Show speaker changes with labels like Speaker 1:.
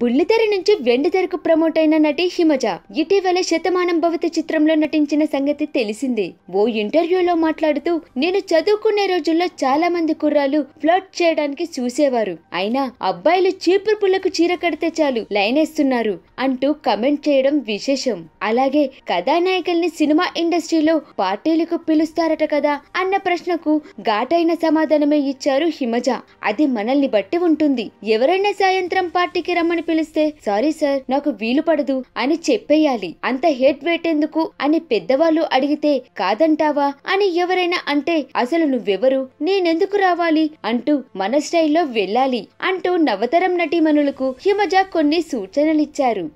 Speaker 1: బుల్లితెర నుంచి వెండితెరకు ప్రమోట్ అయిన నటి హిమజ ఇటీవల శతమానం భవత చిత్రంలో నటించిన సంగతి తెలిసిందే ఓ ఇంటర్వ్యూలో మాట్లాడుతూ నేను చదువుకునే రోజుల్లో చాలా మంది కుర్రాలు ఫ్లర్ట్ చేయడానికి చూసేవారు అయినా అబ్బాయిలు చీపురు పుల్లకు చీర కడితే చాలు లైనేస్తున్నారు అంటూ కమెంట్ చేయడం విశేషం అలాగే కథానాయకుల్ని సినిమా ఇండస్ట్రీలో పార్టీలకు పిలుస్తారట కదా అన్న ప్రశ్నకు ఘాటైన సమాధానమే ఇచ్చారు హిమజ అది మనల్ని బట్టి ఉంటుంది ఎవరైనా సాయంత్రం పార్టీకి రమ్మ అని పిలిస్తే సారీ సార్ నాకు వీలు పడదు అని చెప్పేయాలి అంత హెడ్ పెట్టేందుకు అని పెద్దవాళ్ళు అడిగితే కాదంటావా అని ఎవరైనా అంటే అసలు నువ్వెవరు నేనెందుకు రావాలి అంటూ మన స్టైల్లో వెళ్ళాలి అంటూ నవతరం నటీమణులకు హిమజ కొన్ని సూచనలిచ్చారు